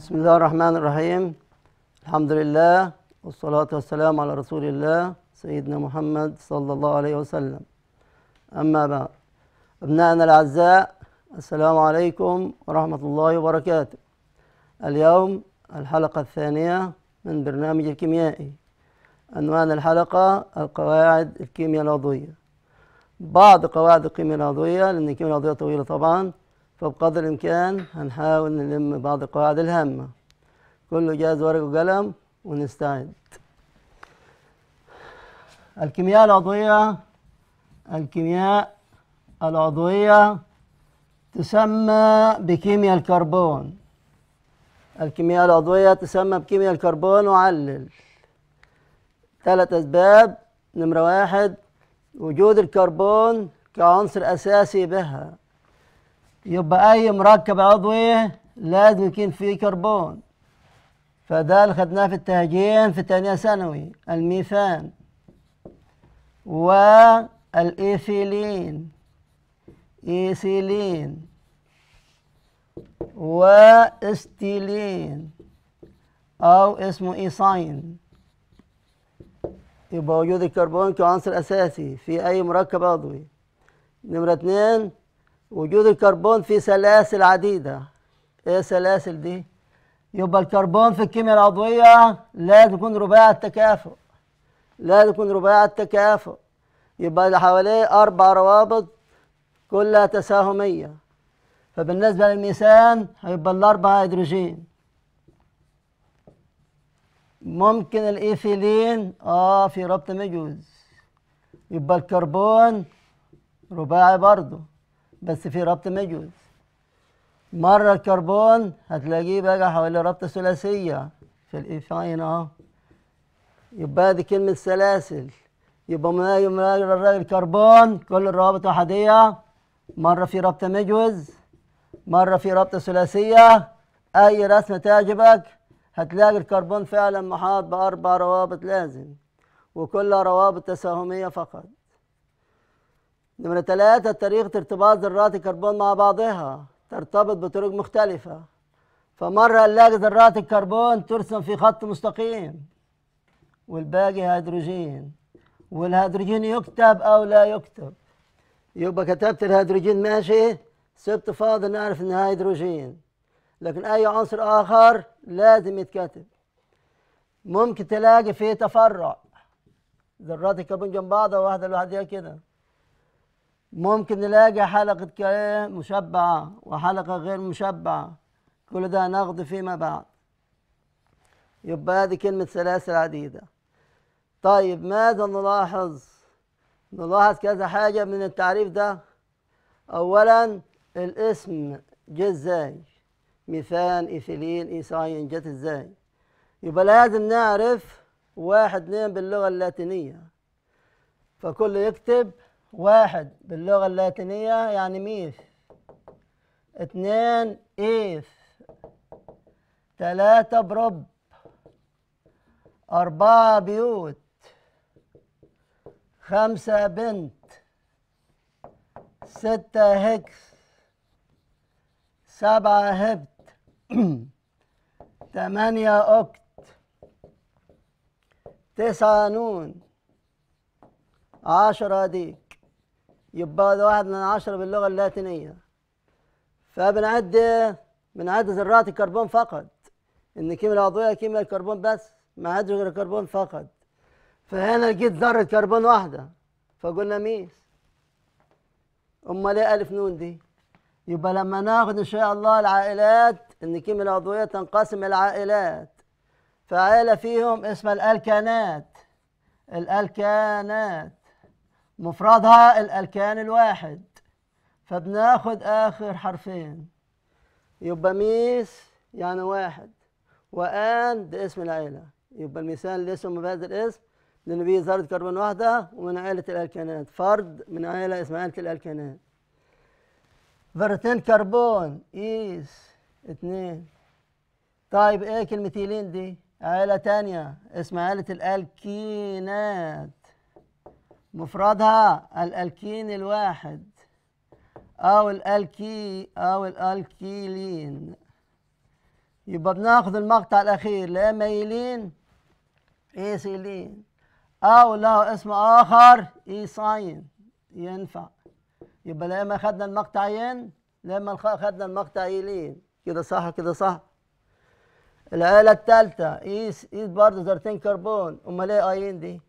بسم الله الرحمن الرحيم الحمد لله والصلاة والسلام على رسول الله سيدنا محمد صلى الله عليه وسلم أما بعد أبنائنا الأعزاء السلام عليكم ورحمة الله وبركاته اليوم الحلقة الثانية من برنامج الكيميائي عنوان الحلقة القواعد الكيمياء العضوية بعض قواعد الكيمياء العضوية لأن الكيمياء العضوية طويلة طبعا فبقدر الإمكان هنحاول نلم بعض القواعد الهامة كله جاهز ورق وقلم ونستعد الكيمياء العضوية الكيمياء العضوية تسمى بكيمياء الكربون الكيمياء العضوية تسمى بكيمياء الكربون وعلل ثلاث أسباب نمرة واحد وجود الكربون كعنصر أساسي بها يبقى اي مركب عضوي لازم يكون فيه كربون فده اللي خدناه في التهجين في تانية ثانوي الميثان والإيثيلين إيثيلين واستيلين أو اسمه إيساين يبقى وجود الكربون كعنصر أساسي في أي مركب عضوي نمرة اتنين وجود الكربون في سلاسل عديدة ايه السلاسل دي؟ يبقى الكربون في الكيمياء العضوية لا تكون رباع التكافؤ لا تكون رباع التكافؤ يبقى اللي حواليه أربع روابط كلها تساهمية فبالنسبة للميثان هيبقى الأربع هيدروجين ممكن الإيثيلين آه في ربط مجوز يبقى الكربون رباعي برضه بس في ربط مجوز مرة الكربون هتلاقيه بقى حوالي رابطة ثلاثية في الإيفاين اه يبقى دي كلمة سلاسل يبقى ما يمرر الكربون كل الروابط أحادية مرة في ربط مجوز مرة في ربط ثلاثية أي رسمة تعجبك هتلاقي الكربون فعلا محاط بأربع روابط لازم وكلها روابط تساهمية فقط نمرة ثلاثة طريقة ارتباط ذرات الكربون مع بعضها ترتبط بطرق مختلفة فمرة نلاقي ذرات الكربون ترسم في خط مستقيم والباقي هيدروجين والهيدروجين يكتب أو لا يكتب يبقى كتبت الهيدروجين ماشي سبت فاضل نعرف إن هيدروجين لكن أي عنصر آخر لازم يتكتب ممكن تلاقي فيه تفرع ذرات الكربون جنب بعضها واحدة لوحدها كده ممكن نلاقي حلقة مشبعة وحلقة غير مشبعة كل ده هناخده فيما بعد يبقى هذه كلمة سلاسل عديدة طيب ماذا نلاحظ نلاحظ كذا حاجة من التعريف ده أولا الاسم جه ازاي ميثان إيثيلين إيثاين جت ازاي يبقى لازم نعرف واحد اتنين باللغة اللاتينية فكل يكتب واحد باللغة اللاتينية يعني ميث اثنين إيث ثلاثة برب أربعة بيوت خمسة بنت ستة هكس سبعة هبت تمانية أكت تسعة نون عشرة ديك يبقى ده واحد من عشرة باللغة اللاتينية فبنعد بنعد ذرات الكربون فقط إن كيمياء العضوية كيمياء الكربون بس ما عادش غير الكربون فقط فهنا لقيت ذرة كربون واحدة فقلنا ميس أمال إيه ألف نون دي؟ يبقى لما ناخد إن شاء الله العائلات إن الكيمياء العضوية تنقسم العائلات فعائلة فيهم اسمها الألكانات الألكانات مفردها الألكان الواحد فبناخد آخر حرفين يبقى ميس يعني واحد وآن ده اسم العيلة يبقى اللي لاسم بهذا الاسم لأنه فيه ذرة كربون واحدة ومن عيلة الألكانات فرد من عيلة اسم عيلة الألكانات ذرتين كربون إيس اتنين طيب إيه كلمتيلين دي؟ عيلة تانية اسم عيلة الألكينات مفردها الالكين الواحد او الالكي او الالكيلين يبقى بناخد المقطع الاخير لا ميلين ايسيلين او له اسم اخر ايساين ينفع يبقى لا اما خدنا المقطعين لا اما خدنا ايلين كده صح كده صح العائله الثالثة إيس إيس برضه ذرتين كربون أمال إيه أين دي؟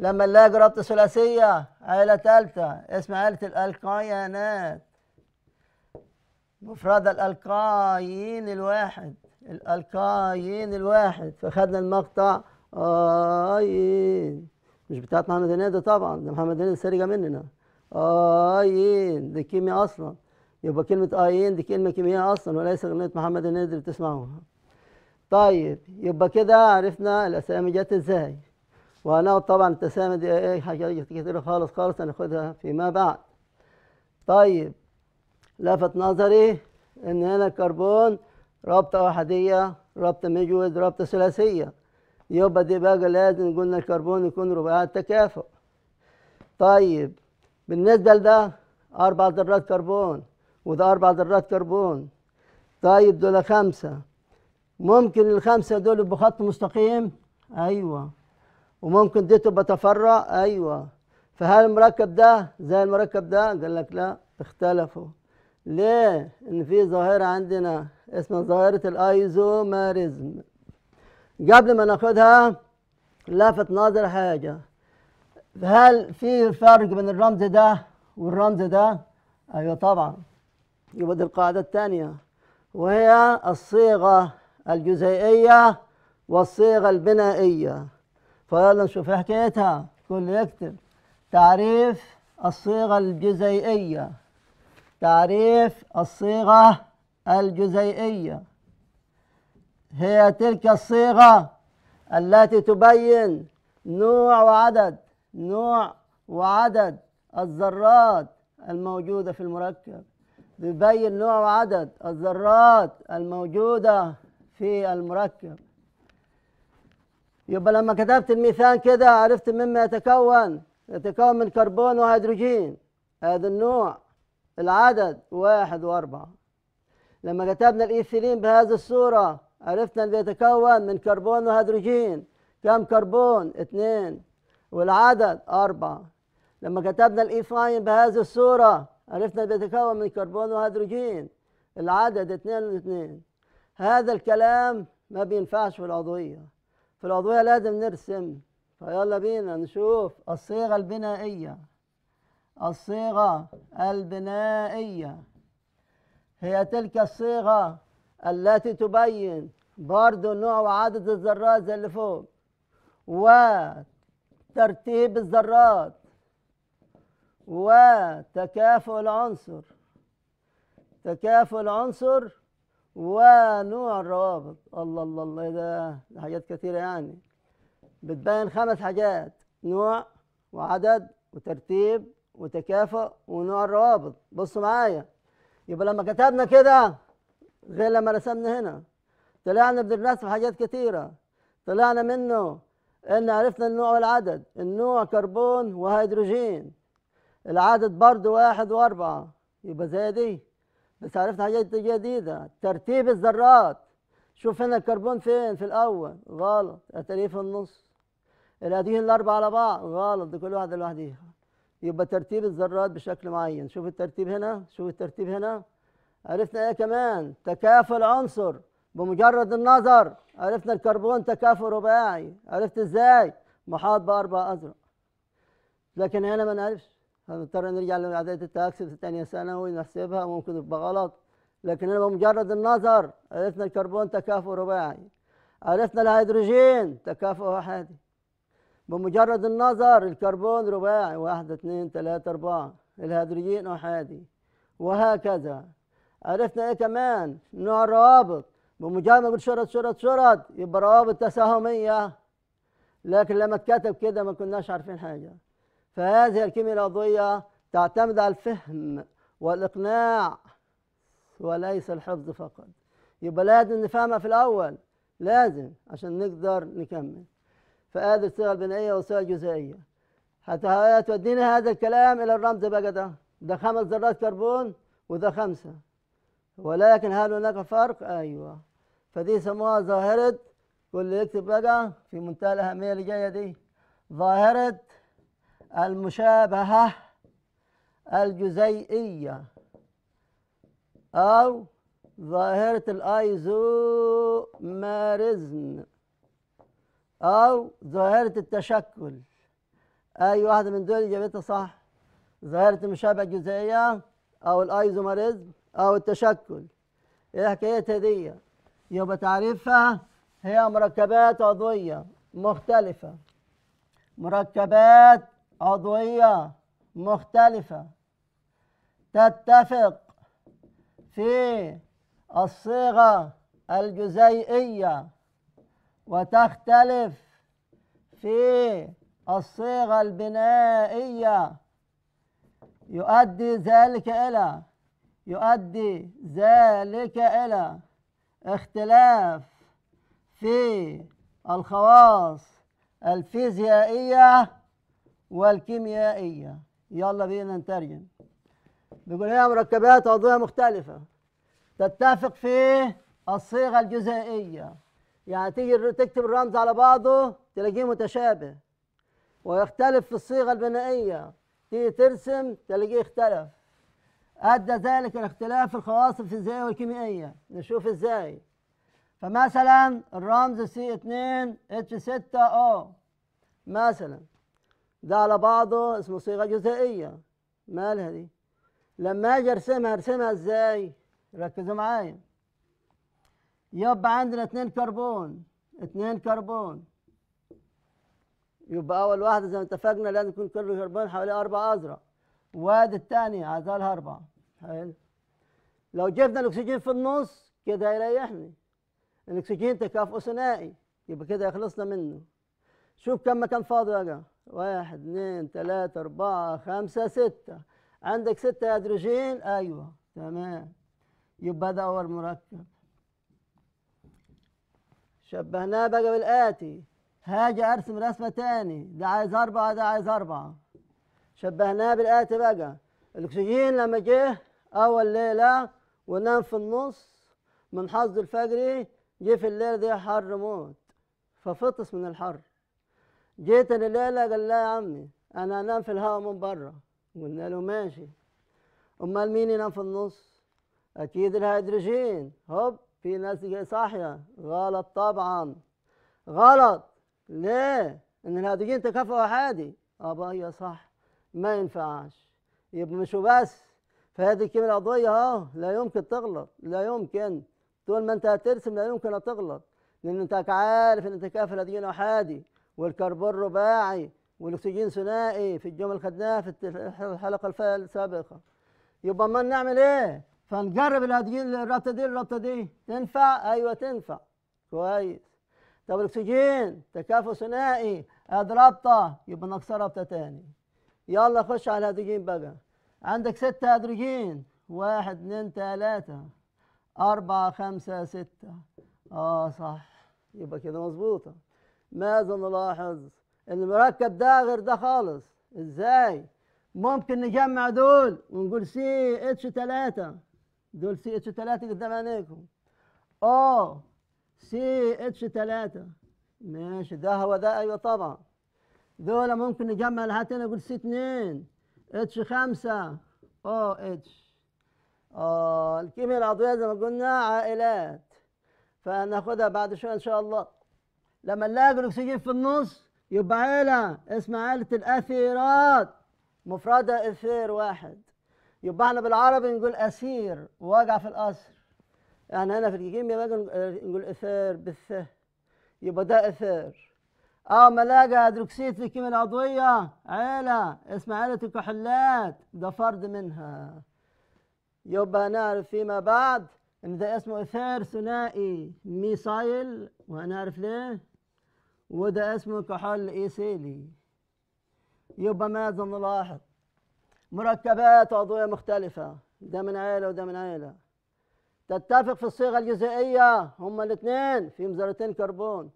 لما نلاقي ربط ثلاثية عائلة ثالثة اسم عائلة الالكاينات مفردة الألقايين الواحد الألقايين الواحد فخدنا المقطع آيين مش بتاعت محمد هنيدي ده طبعا ده محمد هنيدي سرقة مننا آيين دي كيمياء أصلا يبقى كلمة آيين دي كلمة كيمياء أصلا وليس أغنية محمد هنيدي اللي بتسمعوها طيب يبقى كده عرفنا الأسامي جت إزاي وهناخد طبعا التسامي دي ايه, إيه، حاجات كتيرة خالص خالص هناخدها فيما بعد طيب لفت نظري ان هنا الكربون رابطة أحدية رابطة مجود رابطة ثلاثية يبقى دي بقى لازم قلنا الكربون يكون رباعات تكافؤ طيب بالنسبة لده أربع ذرات كربون وده أربع ذرات كربون طيب دول خمسة ممكن الخمسة دول بخط مستقيم أيوه وممكن دي تبقى تفرع ايوه فهل المركب ده زي المركب ده قال لك لا اختلفوا ليه ان في ظاهره عندنا اسمها ظاهره الايزوميريزم قبل ما ناخدها لفت نظر حاجه هل في فرق بين الرمز ده والرمز ده ايوه طبعا يبقى دي القاعده الثانيه وهي الصيغه الجزيئيه والصيغه البنائيه فيلا نشوف حكايتها كل يكتب تعريف الصيغة الجزيئية تعريف الصيغة الجزيئية هي تلك الصيغة التي تبين نوع وعدد نوع وعدد الذرات الموجودة في المركب تبين نوع وعدد الذرات الموجودة في المركب يبقى لما كتبت الميثان كده عرفت مما يتكون يتكون من كربون وهيدروجين هذا النوع العدد واحد وأربعة لما كتبنا الإيثيلين بهذه الصورة عرفنا أن بيتكون من كربون وهيدروجين كم كربون؟ اثنين والعدد أربعة لما كتبنا الإيثاين بهذه الصورة عرفنا أن بيتكون من كربون وهيدروجين العدد اثنين اثنين هذا الكلام ما بينفعش في العضوية في العضوية لازم نرسم فيلا بينا نشوف الصيغة البنائية الصيغة البنائية هي تلك الصيغة التي تبين برضو نوع وعدد الذرات زي اللي فوق وترتيب الذرات وتكافؤ العنصر تكافؤ العنصر ونوع الروابط الله الله الله ده حاجات كثيرة يعني بتبين خمس حاجات نوع وعدد وترتيب وتكافؤ ونوع الروابط بصوا معايا يبقى لما كتبنا كده غير لما رسمنا هنا طلعنا بنرسم حاجات كثيرة طلعنا منه ان عرفنا النوع والعدد النوع كربون وهيدروجين العدد برضو واحد واربعة يبقى زي دي بس عرفت حاجات جديدة ترتيب الذرات شوف هنا الكربون فين في الأول غلط هتلاقيه في النص الأدوية الأربعة على بعض غلط دي كل واحدة لوحديها يبقى ترتيب الذرات بشكل معين شوف الترتيب هنا شوف الترتيب هنا عرفنا ايه كمان تكافل عنصر بمجرد النظر عرفنا الكربون تكافل رباعي عرفت ازاي محاط باربع ازرق لكن هنا ما نعرفش فنضطر نرجع لاعداد التاكسي في ثانيه ثانوي نحسبها ممكن يبقى غلط لكن انا بمجرد النظر عرفنا الكربون تكافؤ رباعي عرفنا الهيدروجين تكافؤ احادي بمجرد النظر الكربون رباعي واحد اثنين ثلاثة أربعة الهيدروجين أحادي وهكذا عرفنا إيه كمان نوع الروابط بمجرد ما شرط شرط شرط يبقى روابط تساهمية لكن لما اتكتب كده ما كناش عارفين حاجة فهذه الكيمياء العضوية تعتمد على الفهم والإقناع وليس الحفظ فقط يبقى لازم نفهمها في الأول لازم عشان نقدر نكمل فهذه الصيغة البنائية والصيغة الجزائية هتودينا هذا الكلام إلى الرمز بقى ده ده خمس ذرات كربون وده خمسة ولكن هل هناك فرق؟ أيوه فدي يسموها ظاهرة كل يكتب بقى في منتهى الأهمية اللي جاية دي ظاهرة المشابهة الجزيئية أو ظاهرة الأيزومارزم أو ظاهرة التشكل أي واحدة من دول إجابتها صح ظاهرة المشابهة الجزيئية أو الأيزومارزم أو التشكل إيه حكاية هدية؟ يبقى تعريفها هي مركبات عضوية مختلفة مركبات عضوية مختلفة تتفق في الصيغة الجزيئية وتختلف في الصيغة البنائية يؤدي ذلك إلى يؤدي ذلك إلى اختلاف في الخواص الفيزيائية والكيميائية يلا بينا نترجم بيقول هي مركبات عضوية مختلفة تتفق في الصيغة الجزيئية يعني تيجي تكتب الرمز على بعضه تلاقيه متشابه ويختلف في الصيغة البنائية تيجي ترسم تلاقيه اختلف أدى ذلك الاختلاف في الخواص الفيزيائية والكيميائية نشوف ازاي فمثلا الرمز سي 2 اتش 6 او مثلا ده على بعضه اسمه صيغه جزائيه مالها دي لما اجي ارسمها ارسمها ازاي ركزوا معايا يبقى عندنا اتنين كربون اتنين كربون يبقى اول واحده زي ما اتفقنا لازم يكون كل كربون حواليه اربع ازرق وادي الثانيه عزالها اربعه حلو لو جبنا الاكسجين في النص كده هيريحني الاكسجين تكافؤ ثنائي يبقى كده يخلصنا منه شوف كم مكان فاضي يا جماعه واحد اثنين ثلاثة أربعة خمسة ستة عندك ستة هيدروجين أيوه تمام يبقى ده أول مركب شبهناه بقى بالآتي هاجي أرسم رسمة تاني ده عايز أربعة ده عايز أربعة شبهناه بالآتي بقى الأكسجين لما جه أول ليلة ونام في النص من حظه الفجري جه في الليلة دي حر موت ففطس من الحر جيت الليلة قال لا يا عمي انا انام في الهواء من بره قلنا له ماشي امال مين ينام في النص اكيد الهيدروجين هوب في ناس صاحيه غلط طبعا غلط ليه ان الهيدروجين تكافؤ احادي ابا هي صح ما ينفعش يبقى مش بس فهذه الكيمياء العضويه اهو لا يمكن تغلط لا يمكن طول ما انت هترسم لا يمكن تغلط لان انت عارف ان تكافؤ الهيدروجين احادي والكربون رباعي والاكسجين ثنائي في الجمل خدناها في الحلقه السابقه يبقى ما نعمل ايه فنجرب الادويه الرابطه دي الرابطه دي تنفع ايوه تنفع كويس طب الاكسجين تكافؤ ثنائي ادي رابطه يبقى ناقصه رابطه تاني يلا خش على الهيدروجين بقى عندك ستة هيدروجين واحد اثنين ثلاثة أربعة خمسة ستة اه صح يبقى كده مظبوطة ماذا نلاحظ ان المركب ده غير ده خالص ازاي ممكن نجمع دول ونقول سي اتش 3 دول سي اتش 3 قدام عينيكم او سي اتش 3 ماشي ده هو ده ايوه طبعا دول ممكن نجمع لحد هنا نقول سي 2 اتش 5 او اتش اه الكيمياء العضويه زي ما قلنا عائلات فهناخدها بعد شويه ان شاء الله لما نلاقي الأكسجين في النص يبقى عيلة اسمها عيلة الأثيرات مفردها إثير واحد يبقى احنا بالعربي نقول أسير واقع في الأسر يعني هنا في الكيمياء نقول إثير بالث يبقى ده إثير أو ما ألاقي هيدروكسيد في الكيمياء العضوية عيلة اسمها عيلة الكحولات ده فرد منها يبقى نعرف فيما بعد إن ده اسمه إثير ثنائي ميسايل وهنعرف ليه وده اسمه كحول إيثيلي يبقى ماذا نلاحظ مركبات عضوية مختلفة ده من عيلة وده من عيلة تتفق في الصيغة الجزيئية هما الاثنين فيهم ذرتين كربون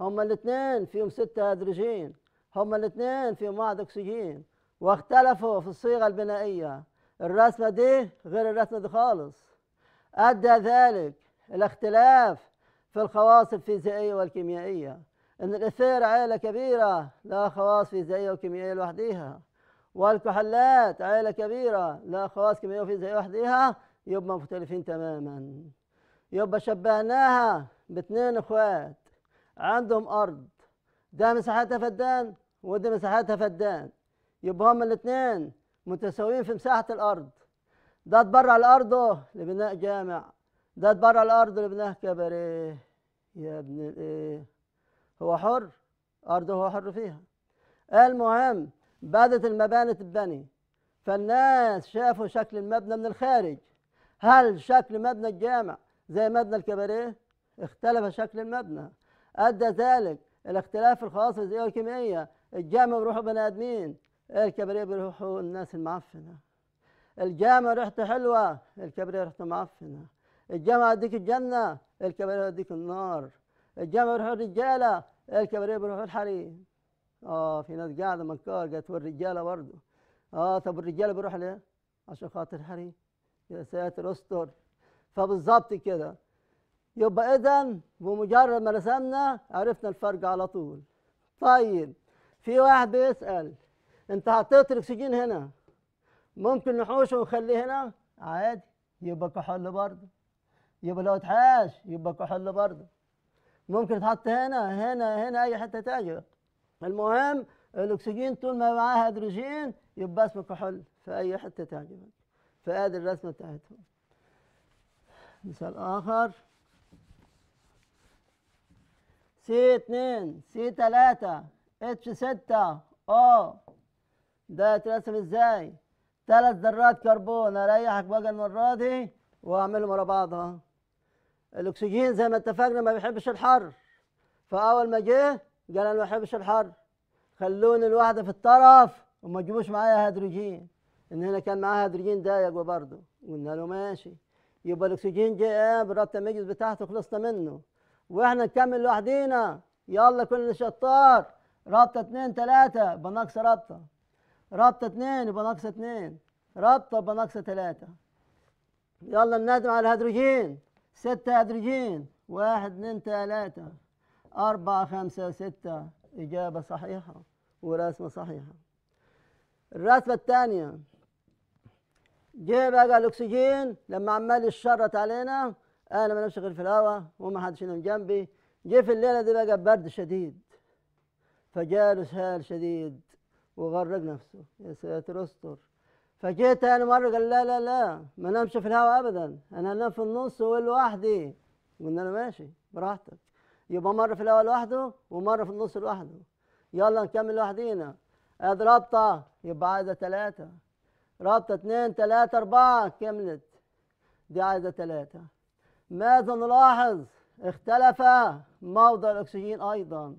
هما الاثنين فيهم ستة هيدروجين هما الاثنين فيهم واحد أكسجين واختلفوا في الصيغة البنائية الرسمة دي غير الرسمة دي خالص أدى ذلك الاختلاف في الخواص الفيزيائية والكيميائية أن الإثير عائلة كبيرة لها خواص فيزيائية وكيميائية لوحديها والكحلات عائلة كبيرة لها خواص كيميائية وفيزيائية لوحديها يبقى مختلفين تماما يبقى شبهناها باتنين اخوات عندهم ارض ده مساحتها فدان وده مساحتها فدان يبقى هما الاتنين متساويين في مساحة الأرض ده اتبرع لأرضه لبناء جامع ده اتبرع لأرضه لبناء كباريه يا ابن الايه هو حر أرضه هو حر فيها المهم بدت المباني تتبني فالناس شافوا شكل المبنى من الخارج هل شكل مبنى الجامع زي مبنى الكباريه اختلف شكل المبنى أدى ذلك الاختلاف الخاص بالزيوة الكيميائية الجامع بيروحوا بني آدمين الكباريه بيروحوا الناس المعفنة الجامع ريحته حلوة الكباريه ريحته معفنة الجامع يديك الجنة الكباريه يديك النار الجامع يروحوا الرجالة الكباريه بيروحوا الحريم اه في ناس قاعده مكار قالت والرجاله برضه اه طب الرجاله بيروح ليه؟ عشان خاطر الحريم يا ساتر استر فبالظبط كده يبقى اذا بمجرد ما رسمنا عرفنا الفرق على طول طيب في واحد بيسال انت حطيت الاكسجين هنا ممكن نحوشه ونخليه هنا عادي يبقى كحول برضه يبقى لو اتحاش يبقى كحول برضه ممكن تحط هنا هنا هنا اي حته تعجبك المهم الاكسجين طول ما معاه هيدروجين يبقى اسمه كحول في اي حته تعجبك فادي الرسمه بتاعتهم مثال اخر سي 2 سي 3 اتش 6 او ده يترسم ازاي ثلاث ذرات كربون اريحك بقى المره دي واعملهم ورا بعض اهو الاكسجين زي ما اتفقنا ما بيحبش الحر فاول ما جه قال انا ما بحبش الحر خلوني الواحده في الطرف وما تجيبوش معايا هيدروجين ان هنا كان معاه هيدروجين ضايق برضه قلنا له ماشي يبقى الاكسجين جه ايه بالرابطه المجلس بتاعته خلصنا منه واحنا نكمل لوحدينا يلا كل شطار رابطه اتنين تلاته يبقى ناقصه رابطه رابطه اتنين يبقى ناقصه اتنين رابطه يبقى ناقصه تلاته يلا ننادم على الهيدروجين ستة أدرجين واحد اثنين ثلاثة أربعة خمسة ستة إجابة صحيحة ورسمة صحيحة الرسمة الثانية جه بقى الأكسجين لما عمال يشرط علينا أنا ما غير في الهواء وما حدش ينام جنبي جه في الليلة دي بقى برد شديد فجاله سهال شديد وغرق نفسه يا ساتر استر فجيت انا مره قال لا لا لا ما نمشي في الهواء ابدا انا انام في النص لوحدي قلنا له ماشي براحتك يبقى مره في الهواء لوحده ومره في النص لوحده يلا نكمل لوحدينا ادي رابطه يبقى عايزه ثلاثه رابطه اثنين ثلاثه اربعه كملت دي عايزه ثلاثه ماذا نلاحظ اختلف موضع الاكسجين ايضا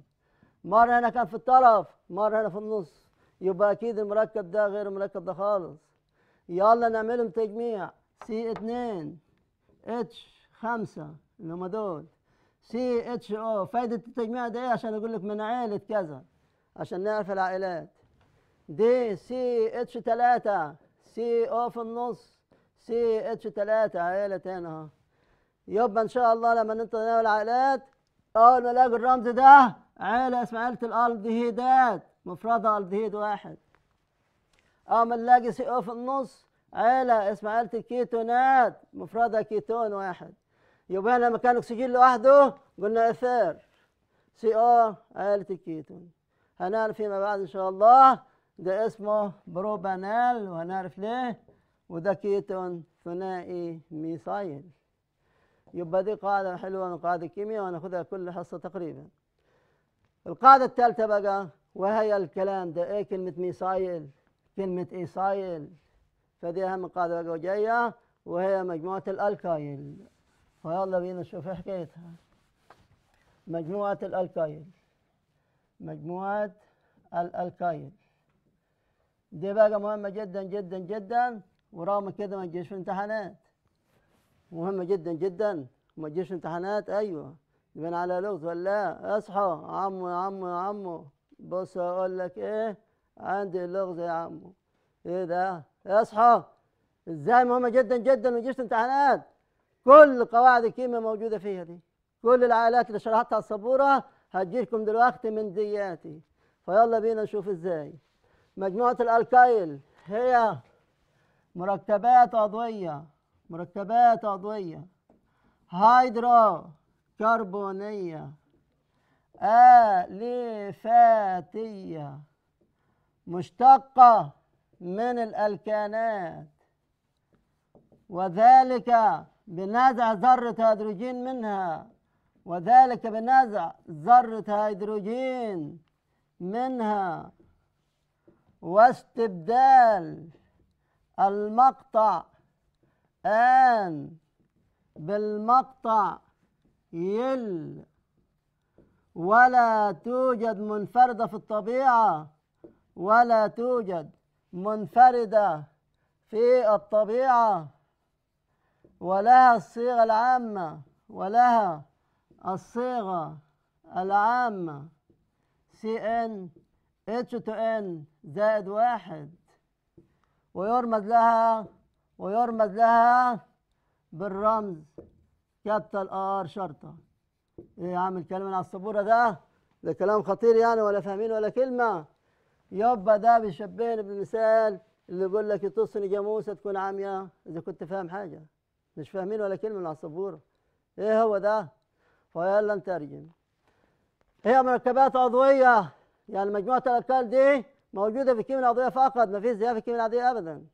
مره هنا كان في الطرف مره هنا في النص يبقى اكيد المركب ده غير المركب ده خالص يلا نعملهم تجميع سي 2 اتش 5 اللي هم دول سي اتش او فايدة التجميع ده ايه عشان اقول لك من عائلة كذا عشان نعرف العائلات دي سي اتش 3 سي او في النص سي اتش 3 عائلة تاني اهو يبقى ان شاء الله لما انت تناول العائلات اول ما الاقي الرمز ده عائلة اسمها عائلة الالدهيدات مفردها الدهيد واحد اه بنلاقي سي أو في النص عيلة اسمها عيلة الكيتونات مفردها كيتون واحد يبقى لما كان أكسجين لوحده قلنا إثير سي أو عيلة الكيتون هنعرف فيما بعد إن شاء الله ده اسمه بروبانال وهنعرف ليه وده كيتون ثنائي ميثايل يبقى دي قاعدة حلوة من قاعده الكيمياء وهناخدها كل حصة تقريبا القاعدة الثالثة بقى وهي الكلام ده ايه كلمة ميثايل كلمة إيسايل فديها أهم قاعدة وجاية وهي مجموعة الألكايل ويلا بينا نشوف حكايتها مجموعة الألكايل مجموعة الألكايل دي بقى مهمة جدا جدا جدا ورغم كده ما تجيش في امتحانات مهمة جدا جدا ما تجيش في امتحانات أيوه يبان على لغز ولا اصحى عمو يا عمو يا عمو بص أقول لك إيه عندي لغز يا عمو ايه ده اصحى ازاي مهمه جدا جدا وجيش امتحانات كل قواعد الكيمياء موجوده فيها دي كل العائلات اللي شرحتها على السبوره هتجيلكم دلوقتي من دياتي فيلا بينا نشوف ازاي مجموعه الالكايل هي مركبات عضويه مركبات عضويه هيدرو كربونيه آليفاتية مشتقة من الألكانات وذلك بنزع ذرة هيدروجين منها وذلك بنزع ذرة هيدروجين منها واستبدال المقطع آن بالمقطع يل ولا توجد منفردة في الطبيعة ولا توجد منفردة في الطبيعة ولها الصيغة العامة ولها الصيغة العامة سي ان اتش تو ان زائد واحد ويرمز لها ويرمز لها بالرمز كابتل ار شرطة ايه يا عم الكلام على السبورة ده ده كلام خطير يعني ولا فاهمين ولا كلمة يبقى ده بيشبهني بمثال اللي يقول لك تصني جاموسه تكون عامية اذا كنت فاهم حاجه مش فاهمين ولا كلمه من على ايه هو ده؟ فيلا نترجم هي مركبات عضويه يعني مجموعه الاركان دي موجوده في الكيمياء العضويه فقط ما فيش زيها في الكيمياء العضويه ابدا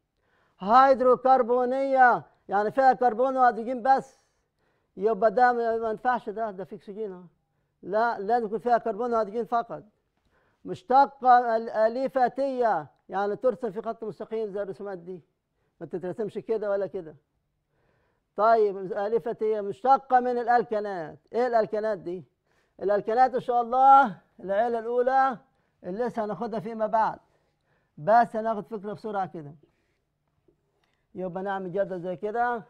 هيدروكربونيه يعني فيها كربون وهيدروجين بس يبقى ده ما ينفعش ده ده في اكسجين لا لازم يكون فيها كربون وهيدروجين فقط مشتقة الآليفاتية يعني ترسم في خط مستقيم زي الرسومات دي ما تترسمش كده ولا كده طيب الآليفاتية مشتقة من الألكانات إيه الألكانات دي؟ الألكانات إن شاء الله العيلة الأولى اللي لسه هناخدها فيما بعد بس هناخد فكرة بسرعة كده يبقى نعمل جدول زي كده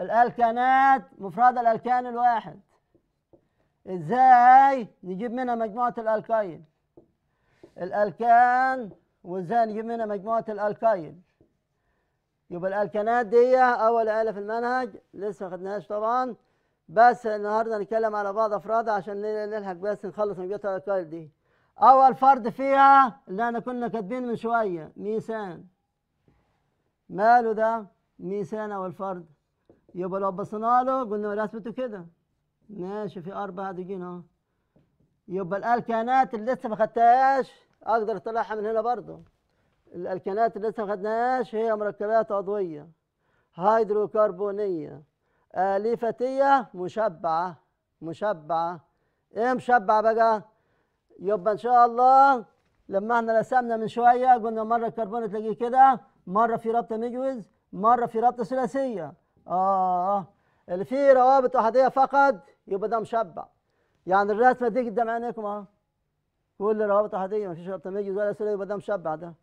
الألكانات مفرد الألكان الواحد إزاي نجيب منها مجموعة الألكاين الالكان والزان يجيب منها مجموعه الالكايل يبقى الالكانات دي اول اله في المنهج لسه ما خدناهاش طبعا بس النهارده هنتكلم على بعض افرادها عشان نلحق بس نخلص مجموعه الالكايل دي اول فرد فيها اللي احنا كنا كاتبين من شويه ميسان ماله ده ميسان اول فرد يبقى لو بصينا له قلنا رسمته كده ماشي في اربعه دقيقه اهو يبقى الالكانات اللي لسه ما خدتهاش اقدر اطلعها من هنا برضه الالكانات اللي لسه ما خدناهاش هي مركبات عضويه هيدروكربونيه الفتيه مشبعه مشبعه ايه مشبعه بقى يبقى ان شاء الله لما احنا رسمنا من شويه قلنا مره الكربون تلاقيه كده مره في رابطه مجوز مره في رابطه ثلاثيه اه اللي فيه روابط احاديه فقط يبقى ده مشبع يعني الرسمه دي قدام عينيكم اهو كل روابط احاديه مفيش رابطه تميز ولا سلبي يبقى ده مشبع ده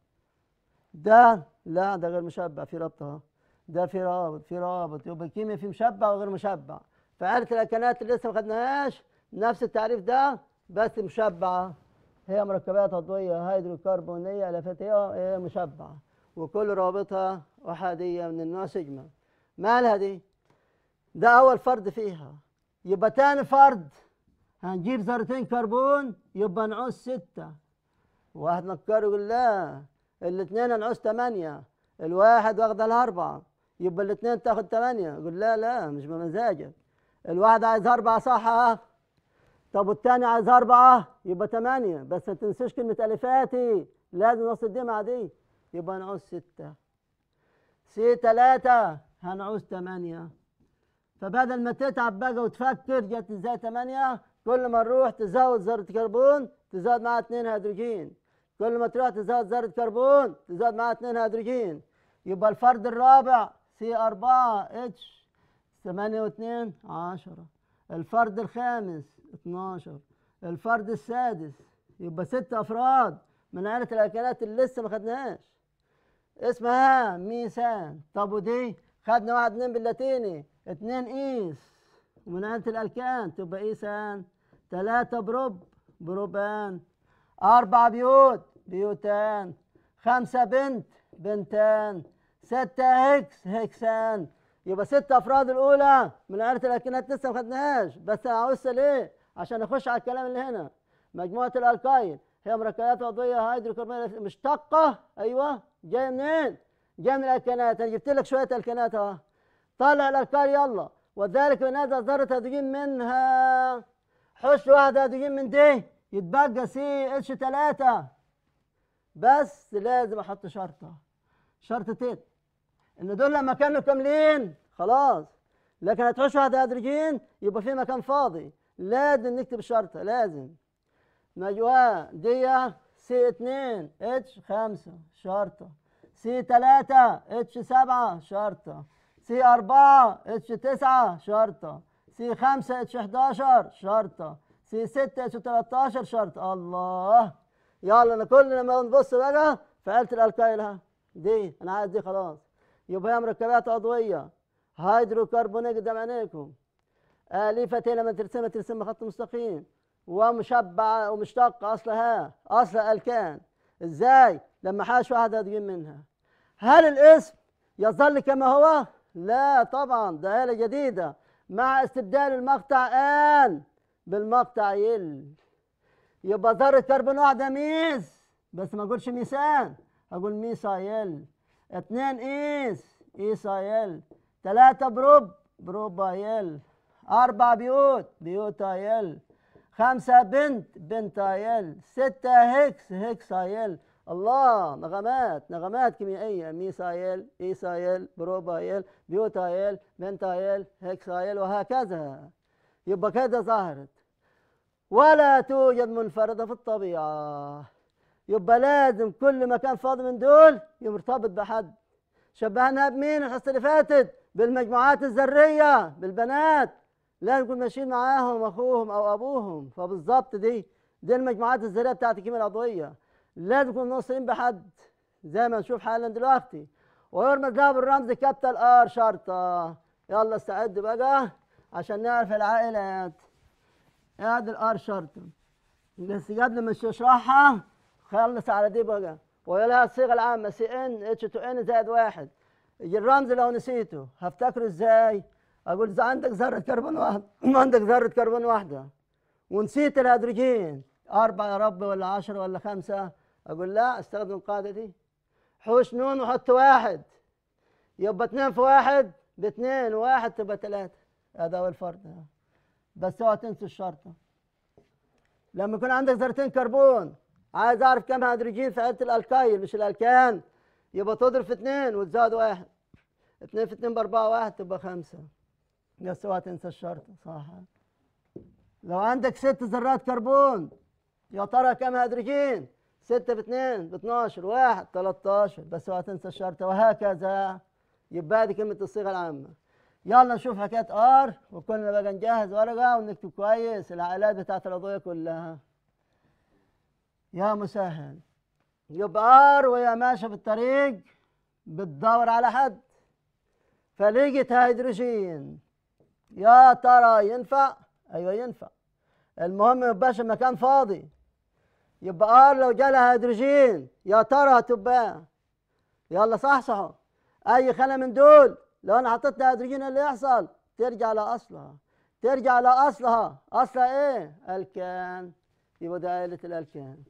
ده لا ده غير مشبع في رابطه اهو ده في رابط في رابط يبقى الكيمياء في مشبع وغير مشبع فعائله الاكلات اللي لسه ما خدناهاش نفس التعريف ده بس مشبعه هي مركبات عضويه هيدروكربونيه هي مشبعه وكل روابطها احاديه من النوع سيجما مالها دي ده اول فرد فيها يبقى تاني فرد هنجيب ذرتين كربون يبقى نعوز ستة واحد نكر يقول لا الاثنين هنعوز ثمانية الواحد واخد الأربعة يبقى الاثنين تاخد ثمانية يقول لا لا مش بمزاجك الواحد عايز أربعة صح أه طب والتاني عايز أربعة يبقى ثمانية بس ما تنساش كلمة ألفاتي لازم دي مع دي يبقى نعوز ستة سي تلاتة هنعوز تمانية فبدل ما تتعب بقى وتفكر جت ازاي تمانية كل ما نروح تزود ذرة كربون تزود معاه 2 هيدروجين كل ما تروح تزود ذرة كربون تزود معاه 2 هيدروجين يبقى الفرد الرابع سي 4 اتش 8 و2 10 الفرد الخامس 12 الفرد السادس يبقى ست افراد من عائله الاكلات اللي لسه ما خدناهاش اسمها ميسان طب ودي خدنا واحد اثنين باللاتيني اثنين ايس ومن عائله الالكان تبقى ايسان تلاتة بروب بروبان أربع بيوت بيوتان خمسة بنت بنتان ستة هكس هكسان يبقى ستة أفراد الأولى من عائلة الأكينات لسه ما خدناهاش بس أنا عاوزها ليه؟ عشان نخش على الكلام اللي هنا مجموعة الألكايل هي مركبات عضوية هيدروكربونية مشتقة أيوه جاية منين؟ جاية من الألكينات أنا جبت لك شوية ألكينات أهو طلع الألكايل يلا وذلك من هذا ذرة هيدروجين منها حش واحد هتجيب من دي يتبقى سي اتش 3 بس لازم احط شرطة شرطتين ان دول لما كانوا كاملين خلاص لكن هتحش واحد هيدروجين يبقى في مكان فاضي لازم نكتب شرطة لازم مجواه دي سي اتنين اتش خمسة شرطة سي 3 اتش سبعة شرطة سي أربعة اتش تسعة شرطة سي 5 اتش 11 شرطة سي 6 اتش 13 شرطة الله يلا انا كل لما نبص بقى في آلة الالكايل ها دي انا عايز دي خلاص يبقى هي مركبات عضوية هيدروكربونيك قدام عينيكم آلفتين لما ترسمها ترسمها خط مستقيم ومشبعة ومشتقة اصلها اصل الكان ازاي لما حاش واحده هتجيب منها هل الاسم يظل كما هو لا طبعا ده آلة جديدة مع استبدال المقطع ان بالمقطع يل يبقى ذر كربون واحدة ميس بس ما اقولش ميسان اقول ميسايل اتنين ايس ايل تلاتة بروب بروبايل أربعة بيوت ايل خمسة بنت ايل ستة هكس ايل الله نغمات نغمات كيميائية ميسايل ايسايل بروبايل بيوتايل بنتايل هكسايل وهكذا يبقى كده ظهرت ولا توجد منفردة في الطبيعة يبقى لازم كل مكان فاضي من دول يرتبط بحد شبهناها بمين الحصة اللي فاتت بالمجموعات الذرية بالبنات لازم يكون ماشيين معاهم أخوهم أو أبوهم فبالظبط دي دي المجموعات الذرية بتاعت الكيمياء العضوية لا تكون ناصرين بحد زي ما نشوف حالا دلوقتي ويرمز لها بالرمز كابتل ار شرطة يلا استعد بقى عشان نعرف العائلات ادي الار شرطة بس قبل ما نشرحها خلص على دي بقى ولها لها الصيغة العامة سي ان اتش تو ان زائد واحد يجي الرمز لو نسيته هفتكره ازاي؟ اقول اذا عندك ذرة كربون واحدة عندك ذرة كربون واحدة ونسيت الهيدروجين أربعة يا رب ولا عشرة ولا خمسة اقول لا استخدم قاعدتي حوش نون وحط واحد يبقى اثنين في واحد باثنين واحد تبقى ثلاثة هذا هو الفرق بس اوعى تنسوا الشرط لما يكون عندك ذرتين كربون عايز اعرف كم هيدروجين في عيله الالكايل مش الالكان يبقى تضرب في اثنين وتزاد واحد اثنين في اثنين باربعة واحد تبقى خمسة بس اوعى تنسى الشرط صح لو عندك ست ذرات كربون يا ترى كم هيدروجين 6 ب 2 ب 12 1 13 بس اوعى تنسى الشرطة وهكذا يبقى دي كلمة الصيغة العامة يلا نشوف حكاية ار وكنا بقى نجهز ورقة ونكتب كويس العائلات بتاعت القضية كلها يا مسهل يبقى ار وهي ماشية في الطريق بتدور على حد فلقيت هيدروجين يا ترى ينفع؟ ايوه ينفع المهم ما يبقاش المكان فاضي يبقى ار لو جالها هيدروجين يا ترى هتبقى يلا صحصحوا اي خانه من دول لو انا حطيت لها هيدروجين إيه اللي يحصل ترجع لاصلها ترجع لاصلها اصلها ايه الكان يبقى ده عائله الالكان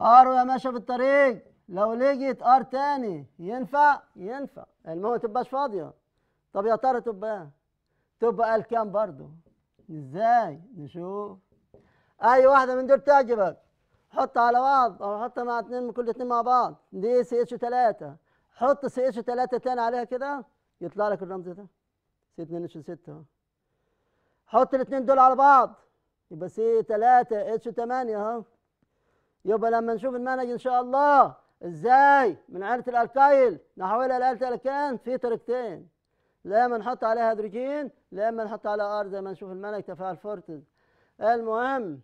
ار يا ماشي في الطريق لو لقيت ار تاني ينفع ينفع المهم ما تبقاش فاضيه طب يا ترى تبقى تبقى الكان برضه ازاي نشوف اي واحده من دول تعجبك حطها على بعض او حطها مع اثنين من كل اثنين مع بعض دي سي اتش 3 حط سي اتش 3 ثاني عليها كده يطلع لك الرمز ده سي 2 اتش 6 اهو حط الاثنين دول على بعض يبقى سي 3 اتش 8 اهو يبقى لما نشوف المنهج ان شاء الله ازاي من عائله الالكايل نحولها لعائله الالكان في طريقتين لا اما نحط عليها هيدروجين لا اما نحط عليها ار زي ما نشوف المنهج تفاعل فورتز المهم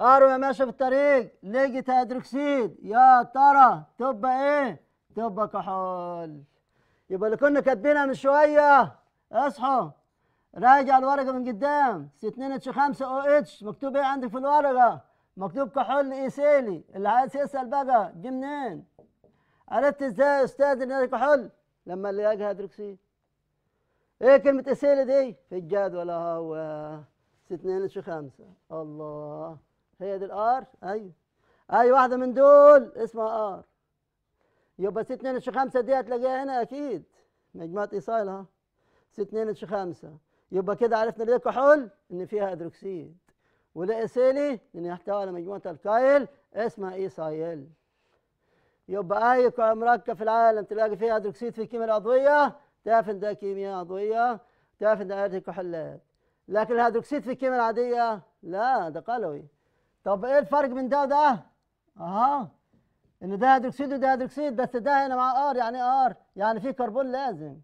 يا ماشي في الطريق لقيت هيدروكسيد يا ترى تبقى ايه تبقى كحول يبقى اللي كنا كاتبينها من شويه اصحوا راجع الورقه من قدام سي 2 اتش 5 او اتش مكتوب ايه عندك في الورقه مكتوب كحول ايسيلي اللي عايز يسال بقى دي منين عرفت ازاي يا استاذ ان ده كحول لما اللي يلاقي هيدروكسيد ايه كلمه ايسيلي دي في الجدول اهو اس 2 اتش الله هي دي الار ايوه اي أيوه، واحده من دول اسمها ار يبقى س 2 اتش خمسة دي هتلاقيها هنا اكيد مجموعه ايصايل ها س 2 اتش خمسة يبقى كده عرفنا ليه كحول ان فيها هيدروكسيد والاسيلي ان يحتوي على مجموعه الكايل اسمها ايصايل يبقى اي مركب في العالم تلاقي فيها هيدروكسيد في الكيمياء العضويه تعرف ان ده كيمياء عضويه تعرف ان ده كحولات لكن الهيدروكسيد في الكيمياء العادية لا ده قلوي طب ايه الفرق من ده وده؟ اها ان ده هيدروكسيد وده هيدروكسيد بس ده هنا مع ار يعني ايه ار؟ يعني فيه كربون لازم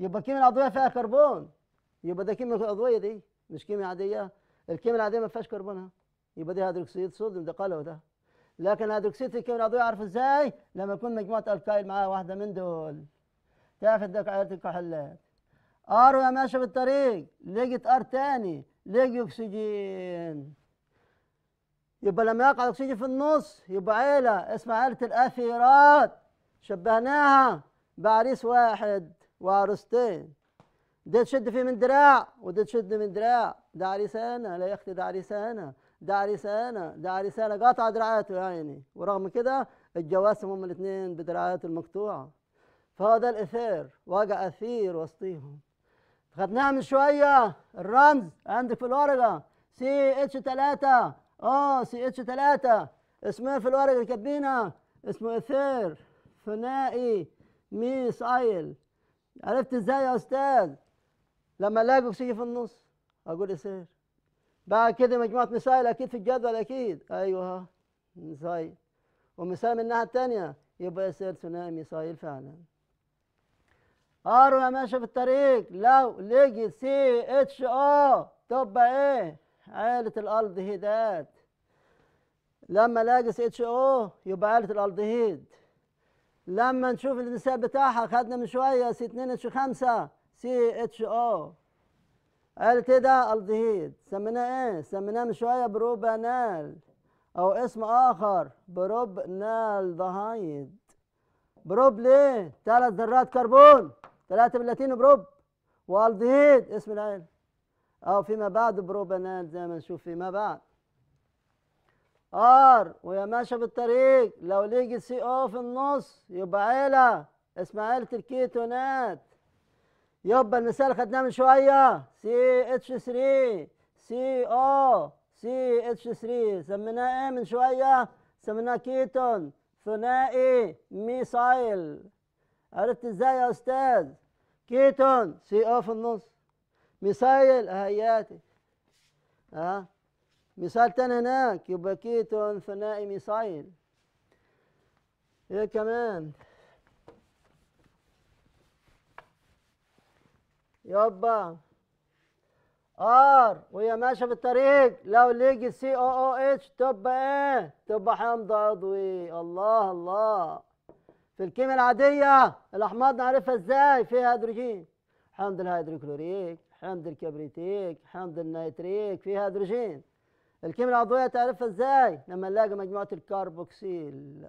يبقى الكيمياء العضوية فيها كربون يبقى ده كيمياء عضوية دي مش كيمياء عادية الكيمياء العادية ما فيهاش كربونها يبقى ده هيدروكسيد صوديوم ده قلوي ده لكن هيدروكسيد في الكيمياء العضوية عارف ازاي؟ لما يكون مجموعة الكايل معاه واحدة من دول تعرف الدكعات الكحولات ار وهي ماشيه بالطريق لقيت ار تاني لقي اكسجين يبقى لما يقع الاكسجين في النص يبقى عيله اسمها عيله الاثيرات شبهناها بعريس واحد وعروستين ده تشد فيه من دراع وده تشد من دراع ده عريس انا لا يا اختي ده عريس انا ده عريس انا ده عريس انا قاطع دراعاته يا عيني ورغم كده الجواسم هم الاثنين بدراعاته المقطوعه فهو ده الاثير وقع اثير وسطيهم خدناها نعم من شويه الرمز عندك في الورقه سي اتش 3 اه سي اتش 3 اسمها في الورقه كاتبينها اسمه اثير ثنائي ميسايل عرفت ازاي يا استاذ لما الاقي اكسجين في النص اقول اثير بعد كده مجموعه ميسايل اكيد في الجدول اكيد ايوه مثال ومثال من الناحيه الثانيه يبقى اثير ثنائي ميسايل فعلا ار يا ماشي في الطريق لو لقيت سي اتش او تبقى ايه عائلة الالدهيدات لما الاقي سي اتش او يبقى عائلة الالدهيد لما نشوف الانساب بتاعها خدنا من شويه سي 2 اتش 5 سي اتش او عيلة ايه ده الدهيد سميناه ايه سميناه من شويه بروبانال او اسم اخر بروبنال دهايد بروب ليه ثلاث ذرات كربون ثلاثة باللاتين بروب والدهيد اسم العين أو فيما بعد بروبانال زي ما نشوف فيما بعد ار وهي ماشيه في الطريق لو ليجي سي او في النص يبقى عيله اسمها عيله الكيتونات يبقى المثال اللي خدناه من شويه سي اتش 3 سي او سي اتش 3 سميناه ايه من شويه سميناه كيتون ثنائي ميسايل عرفت ازاي يا استاذ كيتون سي او في النص ميثايل هياتي ها أه؟ مثال تاني هناك يبقى كيتون ثنائي ميثايل ايه كمان يبا ار وهي ماشيه في الطريق لو ليجي سي او او اتش تبقى ايه تبقى حمض عضوي الله الله في الكيمياء العادية الأحماض نعرفها إزاي فيها هيدروجين حمض الهيدروكلوريك حمض الكبريتيك حمض النيتريك فيها هيدروجين الكيمياء العضوية تعرفها إزاي لما نلاقي مجموعة الكربوكسيل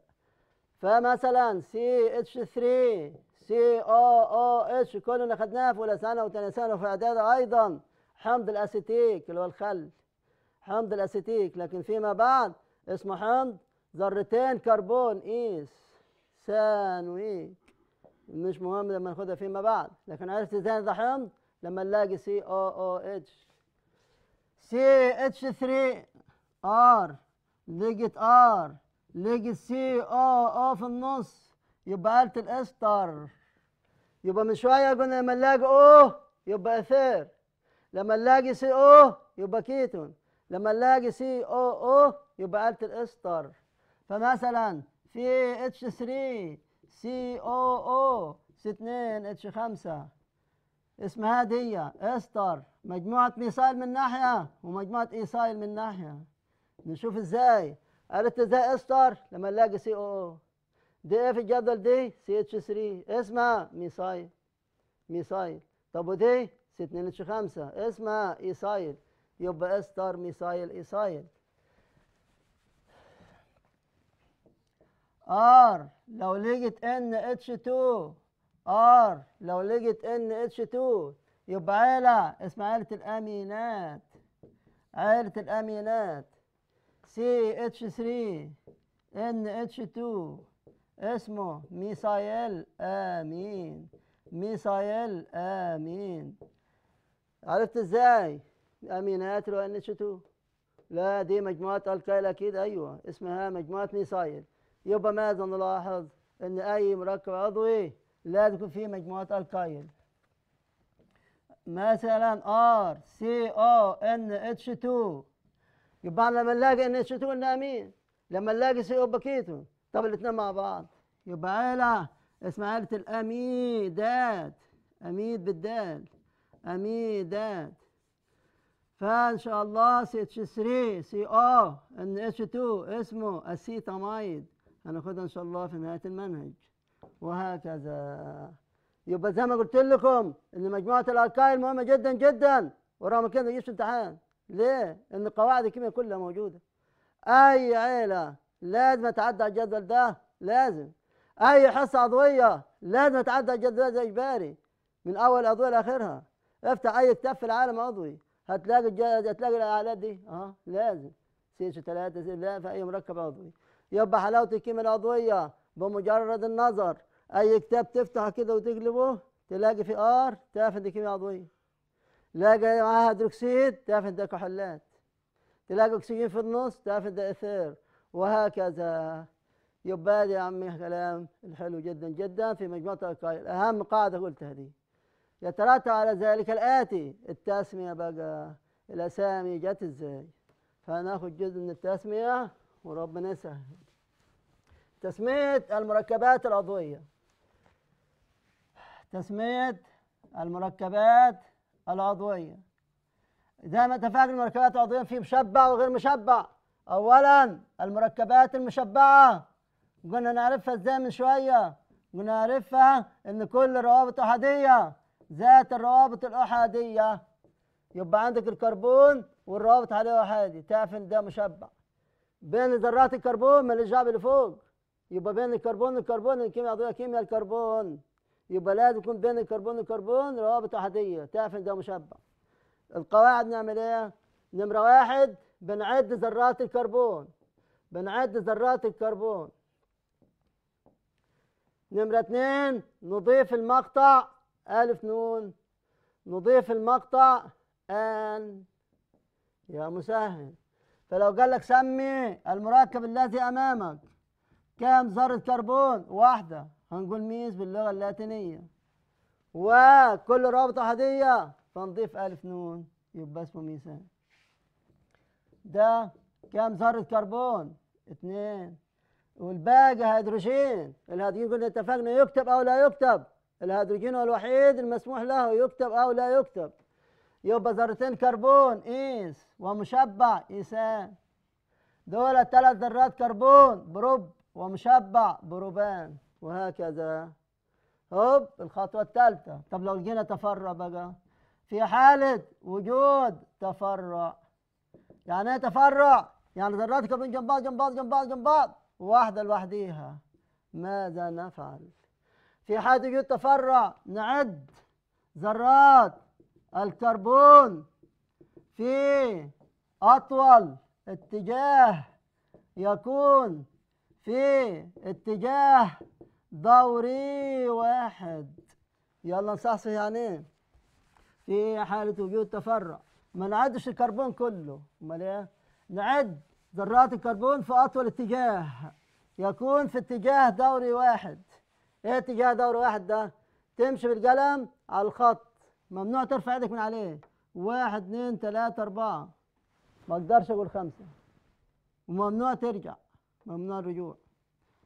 فمثلا سي اتش 3 سي او او اتش كلنا خدناها في اولى ثانوي وثانيه ثانوي وفي اعداد ايضا حمض الاسيتيك اللي هو الخل حمض الاسيتيك لكن فيما بعد اسمه حمض ذرتين كربون ايس e ثانويك مش مهم لما ناخدها فيما بعد لكن عرفت ازاي انزحمت لما نلاقي سي او او اتش سي اتش 3 ار لقيت ار لقيت سي او او في النص يبقى قالت الاستر يبقى من شويه قلنا لما نلاقي او يبقى اثير لما نلاقي سي او يبقى كيتون لما نلاقي سي او او يبقى قالت الاستر فمثلا في اتش 3 سي او او سي 2 اتش 5 اسمها دي استر مجموعة ميسايل من ناحية ومجموعة ايسايل من ناحية نشوف ازاي قالت ازاي استر لما نلاقي سي او او دي ايه في الجدول دي سي اتش 3 اسمها ميسايل ميسايل طب ودي سي 2 اتش 5 اسمها ايسايل يبقى استر ميسايل ايسايل ار لو لقيت ان اتش 2 ار لو لقيت ان اتش 2 يبقى عيله اسمها عيله الامينات عيله الامينات سي اتش 3 ان اتش 2 اسمه ميسايل امين ميسايل امين عرفت ازاي امينات لو ان اتش 2 لا دي مجموعه الكايل اكيد ايوه اسمها مجموعه ميسايل يبقى ماذا نلاحظ ان اي مركب عضوي لازم يكون فيه مجموعة الكايل مثلا R C O N H 2 يبقى لما نلاقي N H 2 انها مين لما نلاقي سي او بكيتو طب الاثنين مع بعض يبقى عيله اسمها عيله الاميدات اميد بالدال اميدات فان شاء الله سي اتش 3 سي او ان اتش 2 اسمه اسيتامايد هناخدها إن شاء الله في نهاية المنهج وهكذا يبقى زي ما قلت لكم إن مجموعة الاركايل مهمة جدا جدا ورغم كده ما امتحان ليه؟ إن قواعد الكيمياء كلها موجودة أي عيلة لازم أتعدى على الجدول ده لازم أي حصة عضوية لازم أتعدى على الجدول ده إجباري من أول عضوية لآخرها افتح أي كتاب في العالم عضوي هتلاقي هتلاقي الآلات دي أه لازم سي 3 لا في أي مركب عضوي يبقى حلاوه الكيمياء العضويه بمجرد النظر اي كتاب تفتح كده وتقلبه تلاقي فيه ار تعرف ان دي كيمياء عضويه تلاقي معاها هيدروكسيد تعرف ان ده كحولات تلاقي اكسجين في النص تعرف ان ده اثير وهكذا يبقى دي يا عمي كلام الحلو جدا جدا في مجموعه القائل اهم قاعده قلتها دي يترتب على ذلك الاتي التسميه بقى الاسامي جت ازاي فناخد جزء من التسميه وربنا يسهل تسمية المركبات العضوية تسمية المركبات العضوية زي ما اتفقنا المركبات العضوية في مشبع وغير مشبع أولا المركبات المشبعة كنا نعرفها ازاي من شوية كنا نعرفها إن كل روابط أحادية ذات الروابط الأحادية يبقى عندك الكربون والروابط عليه احادي تعرف إن ده مشبع بين ذرات الكربون ماليش دعوه اللي فوق يبقى بين الكربون والكربون الكيمياء عضويه كيمياء الكربون يبقى لازم يكون بين الكربون والكربون روابط احاديه تعرف ان ده مشبع القواعد نعمل ايه؟ نمره واحد بنعد ذرات الكربون بنعد ذرات الكربون نمرة اثنين نضيف المقطع ألف نون نضيف المقطع آن يا مسهل فلو قال لك سمي المركب الذي امامك كم ذره كربون واحده هنقول ميز باللغه اللاتينيه وكل رابطه احاديه فنضيف الف نون يبقى اسمه ميزان ده كم ذره كربون اثنين والباقي هيدروجين الهيدروجين قلنا اتفقنا يكتب او لا يكتب الهيدروجين هو الوحيد المسموح له يكتب او لا يكتب يبقى ذرتين كربون إيس ومشبع إيسان دول ثلاث ذرات كربون بروب ومشبع بروبان وهكذا هوب الخطوة الثالثة طب لو جينا تفرع بقى في حالة وجود تفرع يعني ايه تفرع؟ يعني ذرات كربون جنب بعض جنب بعض جنب بعض جنب بعض واحدة لوحديها ماذا نفعل؟ في حالة وجود تفرع نعد ذرات الكربون في أطول اتجاه يكون في اتجاه دوري واحد يلا نصحصح يعني ايه في حالة وجود تفرع ما نعدش الكربون كله امال ايه نعد ذرات الكربون في أطول اتجاه يكون في اتجاه دوري واحد ايه اتجاه دوري واحد ده تمشي بالقلم على الخط ممنوع ترفع ايدك من عليه واحد اتنين تلاتة أربعة ما أقدرش أقول خمسة وممنوع ترجع ممنوع الرجوع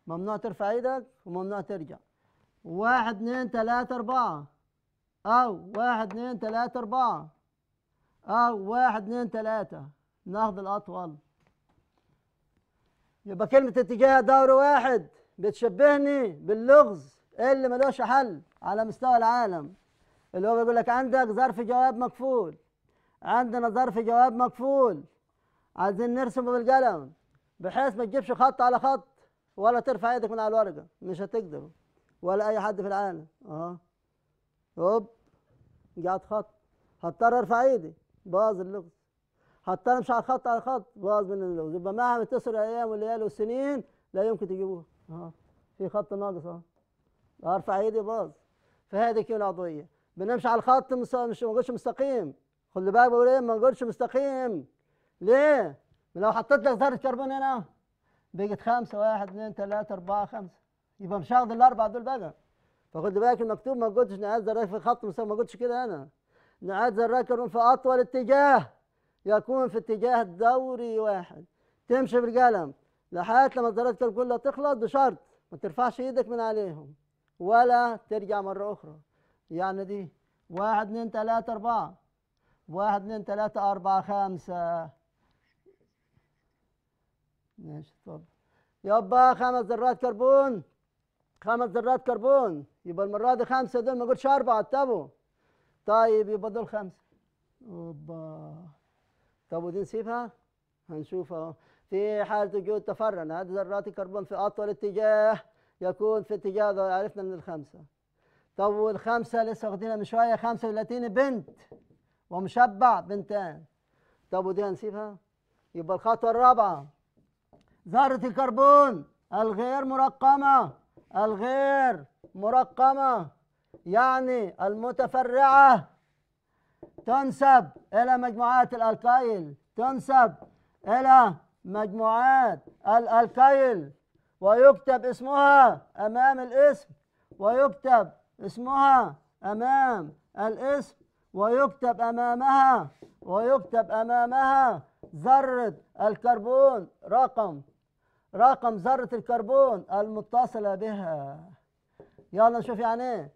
ممنوع ترفع ايدك وممنوع ترجع واحد اتنين تلاتة أربعة أو واحد اتنين تلاتة أربعة أو واحد اتنين تلاتة ناخذ الأطول يبقى كلمة اتجاه دور واحد بتشبهني باللغز اللي ملوش حل على مستوى العالم اللي هو بيقول لك عندك ظرف جواب مكفول عندنا ظرف جواب مكفول عايزين نرسمه بالقلم بحيث ما تجيبش خط على خط ولا ترفع يدك من على الورقه مش هتقدر ولا اي حد في العالم اهو هوب قعد خط هضطر ارفع ايدي باظ اللغز هضطر امشي على خط على خط باظ من اللغز يبقى مهما تصل الايام والليالي والسنين لا يمكن تجيبوها اهو في خط ناقص اهو ارفع ايدي باظ فهذه كيمياء عضويه بنمشي على الخط مش ما نقولش مستقيم خلي بالك بقول ايه ما نقولش مستقيم ليه؟ لو حطيت لك ذره كربون هنا بقت خمسه واحد اثنين ثلاثه اربعه خمسه يبقى مش هاخد الاربعه دول بقى فخد بالك المكتوب ما قلتش نعاد ذرات في خط مستقيم ما قلتش كده انا نعاد ذرات كربون في اطول اتجاه يكون في اتجاه دوري واحد تمشي بالقلم لحد لما الذرات كلها تخلص بشرط ما ترفعش ايدك من عليهم ولا ترجع مره اخرى يعني دي واحد اثنين ثلاثة أربعة واحد اثنين ثلاثة أربعة خمسة ماشي اتفضل يبقى خمس ذرات كربون خمس ذرات كربون يبقى المرة دي خمسة دول ما قلتش أربعة اتبعوا طيب يبقى دول خمسة اوبا طب ودي نسيبها هنشوف اهو في حالة وجود تفرن هذه ذرات الكربون في أطول اتجاه يكون في اتجاه عرفنا من الخمسة طب والخمسة لسه واخدينها من شوية خمسة واللاتيني بنت ومشبع بنتان طب ودي هنسيبها يبقى الخطوة الرابعة ذرة الكربون الغير مرقمة الغير مرقمة يعني المتفرعة تنسب إلى مجموعات الألكايل تنسب إلى مجموعات الألكايل ويكتب اسمها أمام الاسم ويكتب اسمها أمام الاسم ويكتب أمامها ويكتب أمامها ذرة الكربون رقم رقم ذرة الكربون المتصلة بها يلا نشوف يعني ايه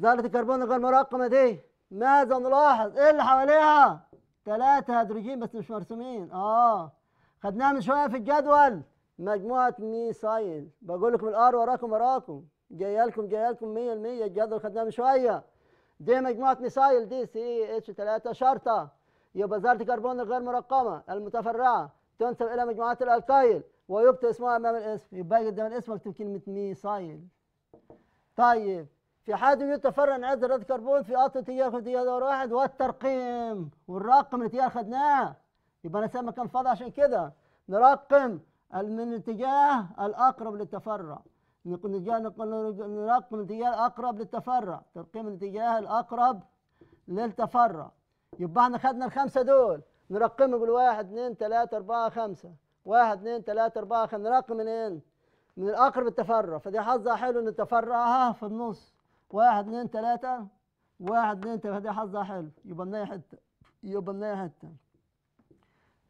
ذرة الكربون غير المرقمة دي ماذا نلاحظ ايه اللي حواليها ثلاثة هيدروجين بس مش مرسومين اه خدناها من شوية في الجدول مجموعة ميسايل بقول لكم الار وراكم وراكم جايه لكم جايه لكم 100% الجدول اللي خدناه من شويه دي مجموعه ميسايل دي سي اتش 3 شرطه يبقى ذره الكربون الغير مرقمه المتفرعه تنسب الى مجموعات الالكايل ويكتب اسمها امام الاسم يبقى قدام الاسم اكتب كلمه ميسايل طيب في حاله وجود تفرع انعداد ذره الكربون في خط اتجاه اتجاه دور واحد والترقيم والرقم اللي خدناه يبقى انا سامع كان فاضي عشان كده نرقم من الاتجاه الاقرب للتفرع نجان نرقم الاتجاه الاقرب للتفرع ترقيم الاتجاه الاقرب للتفرع يبقى احنا خدنا الخمسه دول نرقمهم نقول 1 2 3 4 5 1 2 3 4 5 نرقم منين؟ من الاقرب للتفرع فدي حظها حلو ان التفرع اه في النص 1 2 3 1 2 3 دي حظها حلو يبقى من اي حته يبقى من اي حته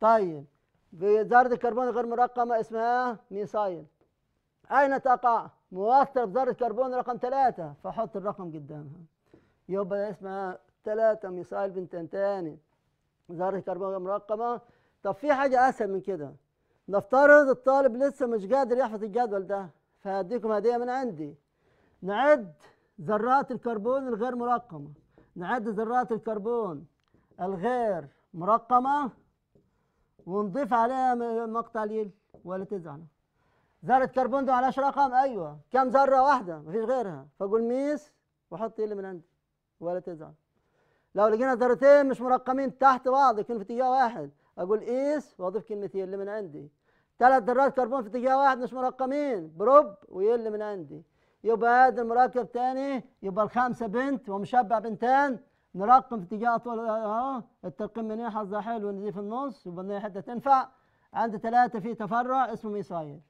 طيب بذره الكربون غير مرقمه اسمها ميثاين أين تقع؟ موثر ذرة كربون رقم ثلاثة فحط الرقم قدامها يبقى اسمها ثلاثة ميثايل بنتنتاني. ذرة كربون مرقمة طب في حاجة أسهل من كده نفترض الطالب لسه مش قادر يحفظ الجدول ده فهديكم هدية من عندي نعد ذرات الكربون الغير مرقمة نعد ذرات الكربون الغير مرقمة ونضيف عليها مقطع ليل ولا تزعلوا ذرة كربون ده علاش رقم ايوه كم ذرة واحدة مفيش غيرها فاقول ميس وحط إيه اللي من عندي ولا تزعل لو لقينا ذرتين مش مرقمين تحت بعض يكون في اتجاه واحد اقول قيس واضيف كلمتين اللي من عندي ثلاث ذرات كربون في اتجاه واحد مش مرقمين بروب ويل من عندي يبقى ادي المركب ثاني يبقى الخمسه بنت ومشبع بنتان نرقم في اتجاه اطول اهو آه، آه. الترقيم من ايه حظها حلو ان دي في النص يبقى حته تنفع عندي ثلاثه في تفرع اسمه ميسايل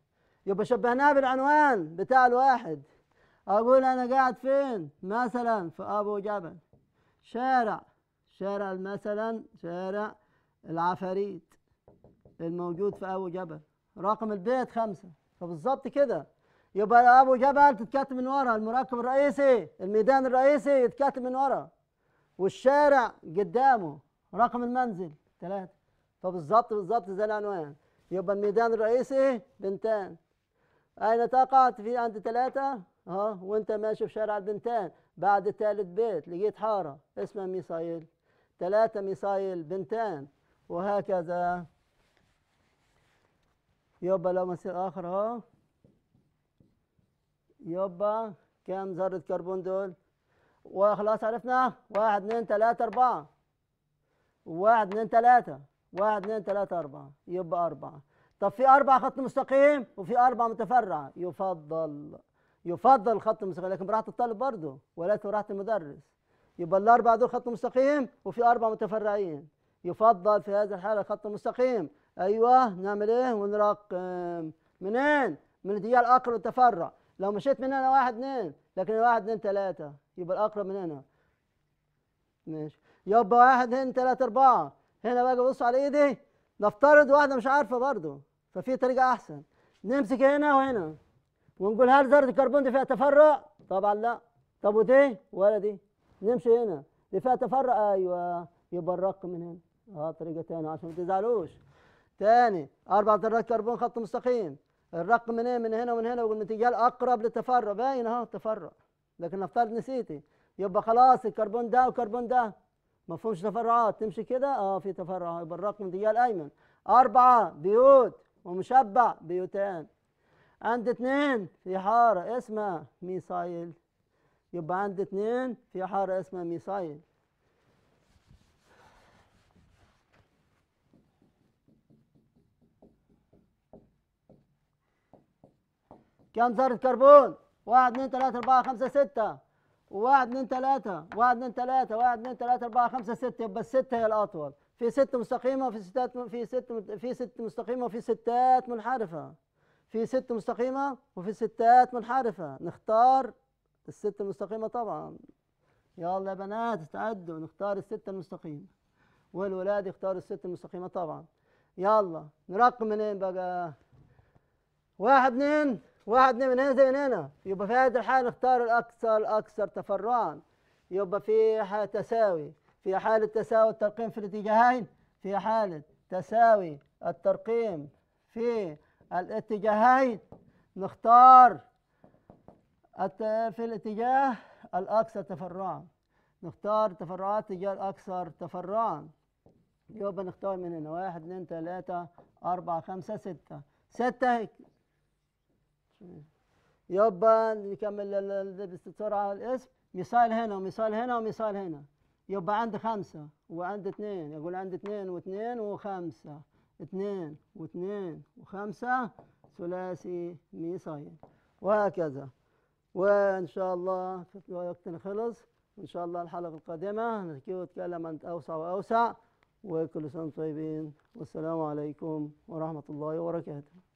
يبقى شبهناه بالعنوان بتاع الواحد أقول أنا قاعد فين مثلا في أبو جبل شارع شارع مثلا شارع العفاريت الموجود في أبو جبل رقم البيت خمسة فبالظبط كده يبقى أبو جبل تتكتب من ورا المركب الرئيسي الميدان الرئيسي يتكتب من ورا والشارع قدامه رقم المنزل ثلاثة فبالظبط بالظبط زي العنوان يبقى الميدان الرئيسي بنتان أين تقعت في عند ثلاثة؟ ها وأنت ماشي في شارع البنتان بعد ثالث بيت لقيت حارة اسمها ميسايل ثلاثة ميسايل بنتان وهكذا يبقى لو مسير آخر أهو يبقى كم ذرة كربون دول؟ وخلاص عرفنا واحد اثنين ثلاثة أربعة واحد اثنين ثلاثة واحد اثنين ثلاثة أربعة يبقى أربعة طب في اربع خط مستقيم وفي اربع متفرع يفضل يفضل الخط المستقيم لكن براحه الطالب برضه وليس براحه المدرس يبقى الاربع دول خط مستقيم وفي اربع متفرعين يفضل في هذه الحاله الخط المستقيم ايوه نعمل ايه ونرقم منين من دي الاقرب التفرع لو مشيت من هنا واحد اثنين لكن واحد اثنين ثلاثه يبقى الاقرب من هنا ماشي يبقى واحد اثنين ثلاثه اربعه هنا بقى ابص على ايدي نفترض واحده مش عارفه برضه ففي طريقه احسن نمسك هنا وهنا ونقول هل ذره الكربون دي فيها تفرع طبعا لا طب ودي ولا دي نمشي هنا دي فيها تفرع ايوه يبقى الرق من هنا اه طريقه ثانيه عشان ما تزعلوش تاني اربع ذرات كربون خط مستقيم الرقم من هنا من هنا ومن هنا والمتجال اقرب للتفرع باين اهو التفرع لكن نفترض نسيتي يبقى خلاص الكربون ده والكربون ده ما فيهمش تفرعات تمشي كده اه في تفرع يبقى الرقم انتجال ايمن اربعه ديود ومشبع بيوتان عند اتنين في حارة اسمها ميسايل يبقى عند اتنين في حارة اسمها ميسايل كم ذرة كربون؟ واحد اتنين تلاتة أربعة خمسة ستة واحد اتنين تلاتة واحد اتنين تلاتة واحد اتنين تلاتة أربعة خمسة ستة يبقى الستة هي الأطول في ست مستقيمه وفي ستات في ست في ست مستقيمه وفي ستات منحرفه في ست مستقيمه وفي ستات منحرفه نختار الست المستقيمه طبعا يلا يا بنات استعدوا نختار الست المستقيمه والولاد يختاروا الست المستقيمه طبعا يلا نرقم منين بقى واحد اثنين واحد اثنين من هنا زي من هنا يبقى في هذه الحاله نختار الاكثر اكثر تفرعا يبقى في تساوي في حالة تساوي الترقيم في الاتجاهين في حالة تساوي الترقيم في الاتجاهين نختار في الاتجاه الأكثر تفرعا نختار تفرعات اتجاه الأكثر تفرعا يبقى نختار من هنا واحد اثنين ثلاثة أربعة خمسة ستة ستة هيك يبقى نكمل بسرعة الاسم مثال هنا ومثال هنا ومثال هنا يبقى عندي خمسة وعندي اثنين يقول عندي اثنين واثنين وخمسة اثنين واثنين وخمسة ثلاثي ميصين وهكذا وإن شاء الله وقتنا خلص وإن شاء الله الحلقة القادمة نحكي ونتكلم عن أوسع وأوسع وكل سنة طيبين والسلام عليكم ورحمة الله وبركاته